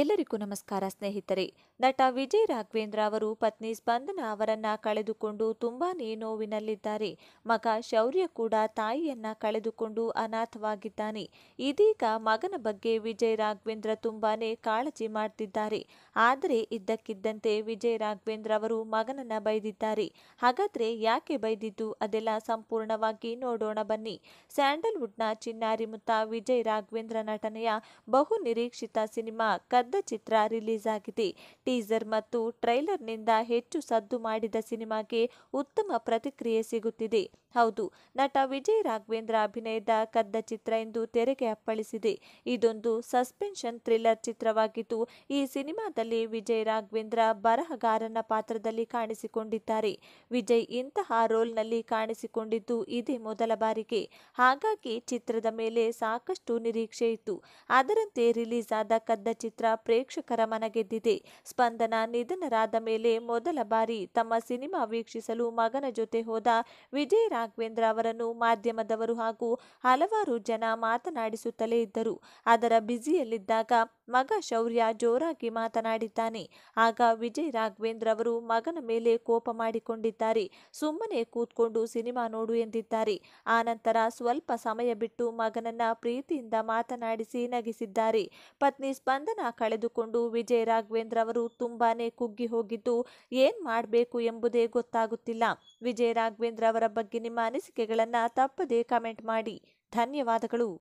ಎಲ್ಲರಿಗೂ ನಮಸ್ಕಾರ ಸ್ನೇಹಿತರೆ ನಟ ವಿಜಯ್ ರಾಘವೇಂದ್ರ ಅವರು ಪತ್ನಿ ಸ್ಪಂದನ ಅವರನ್ನ ಕಳೆದುಕೊಂಡು ತುಂಬಾನೇ ನೋವಿನಲ್ಲಿದ್ದಾರೆ ಮಗ ಶೌರ್ಯ ಕೂಡ ತಾಯಿಯನ್ನ ಕಳೆದುಕೊಂಡು ಅನಾಥವಾಗಿದ್ದಾನೆ ಇದೀಗ ಮಗನ ಬಗ್ಗೆ ವಿಜಯ್ ರಾಘವೇಂದ್ರ ತುಂಬಾನೇ ಕಾಳಜಿ ಮಾಡ್ತಿದ್ದಾರೆ ಆದರೆ ಇದ್ದಕ್ಕಿದ್ದಂತೆ ವಿಜಯ್ ರಾಘವೇಂದ್ರ ಅವರು ಮಗನನ್ನ ಬೈದಿದ್ದಾರೆ ಹಾಗಾದ್ರೆ ಯಾಕೆ ಬೈದಿದ್ದು ಅದೆಲ್ಲ ಸಂಪೂರ್ಣವಾಗಿ ನೋಡೋಣ ಬನ್ನಿ ಸ್ಯಾಂಡಲ್ವುಡ್ನ ಚಿನ್ನಾರಿ ಮುತ್ತ ವಿಜಯ್ ರಾಘವೇಂದ್ರ ನಟನೆಯ ಬಹು ನಿರೀಕ್ಷಿತ ಸಿನಿಮಾ ಕದ್ದ ಚಿತ್ರ ರಿಲೀಸ್ ಆಗಿದೆ ಟೀಸರ್ ಮತ್ತು ಟ್ರೈಲರ್ನಿಂದ ಹೆಚ್ಚು ಸದ್ದು ಮಾಡಿದ ಸಿನಿಮಾಗೆ ಉತ್ತಮ ಪ್ರತಿಕ್ರಿಯೆ ಸಿಗುತ್ತಿದೆ ಹೌದು ನಟ ವಿಜಯ್ ರಾಘವೇಂದ್ರ ಅಭಿನಯದ ಕದ್ದ ಚಿತ್ರ ಎಂದು ತೆರೆಗೆ ಅಪ್ಪಳಿಸಿದೆ ಇದೊಂದು ಸಸ್ಪೆನ್ಷನ್ ಥ್ರಿಲ್ಲರ್ ಚಿತ್ರವಾಗಿದ್ದು ಈ ಸಿನಿಮಾದಲ್ಲಿ ವಿಜಯ್ ರಾಘವೇಂದ್ರ ಬರಹಗಾರನ ಪಾತ್ರದಲ್ಲಿ ಕಾಣಿಸಿಕೊಂಡಿದ್ದಾರೆ ವಿಜಯ್ ಇಂತಹ ರೋಲ್ನಲ್ಲಿ ಕಾಣಿಸಿಕೊಂಡಿದ್ದು ಇದೇ ಮೊದಲ ಬಾರಿಗೆ ಹಾಗಾಗಿ ಚಿತ್ರದ ಮೇಲೆ ಸಾಕಷ್ಟು ನಿರೀಕ್ಷೆ ಇತ್ತು ಅದರಂತೆ ರಿಲೀಸ್ ಆದ ಕದ್ದ ಚಿತ್ರ ಪ್ರೇಕ್ಷಕರ ಮನಗೆದ್ದಿದೆ ಸ್ಪಂದನ ನಿಧನರಾದ ಮೇಲೆ ಮೊದಲ ಬಾರಿ ತಮ್ಮ ಸಿನಿಮಾ ವೀಕ್ಷಿಸಲು ಮಗನ ಜೊತೆ ಹೋದ ವಿಜಯ್ ರಾಘವೇಂದ್ರ ಅವರನ್ನು ಮಾಧ್ಯಮದವರು ಹಾಗೂ ಹಲವಾರು ಜನ ಮಾತನಾಡಿಸುತ್ತಲೇ ಇದ್ದರು ಅದರ ಬ್ಯುಸಿಯಲ್ಲಿದ್ದಾಗ ಮಗ ಶೌರ್ಯ ಜೋರಾಗಿ ಮಾತನಾಡಿದ್ದಾನೆ ಆಗ ವಿಜಯ್ ರಾಘವೇಂದ್ರ ಅವರು ಮಗನ ಮೇಲೆ ಕೋಪ ಮಾಡಿಕೊಂಡಿದ್ದಾರೆ ಸುಮ್ಮನೆ ಕೂತ್ಕೊಂಡು ಸಿನಿಮಾ ನೋಡು ಎಂದಿದ್ದಾರೆ ಆನಂತರ ಸ್ವಲ್ಪ ಸಮಯ ಬಿಟ್ಟು ಮಗನನ್ನ ಪ್ರೀತಿಯಿಂದ ಮಾತನಾಡಿಸಿ ನಗಿಸಿದ್ದಾರೆ ಪತ್ನಿ ಸ್ಪಂದನ ಕಳೆದುಕೊಂಡು ವಿಜಯ ರಾಘವೇಂದ್ರ ಅವರು ತುಂಬಾನೇ ಕುಗ್ಗಿ ಹೋಗಿದ್ದು ಏನು ಮಾಡಬೇಕು ಎಂಬುದೇ ಗೊತ್ತಾಗುತ್ತಿಲ್ಲ ವಿಜಯ ರಾಘವೇಂದ್ರ ಅವರ ಬಗ್ಗೆ ನಿಮ್ಮ ಅನಿಸಿಕೆಗಳನ್ನು ತಪ್ಪದೇ ಕಮೆಂಟ್ ಮಾಡಿ ಧನ್ಯವಾದಗಳು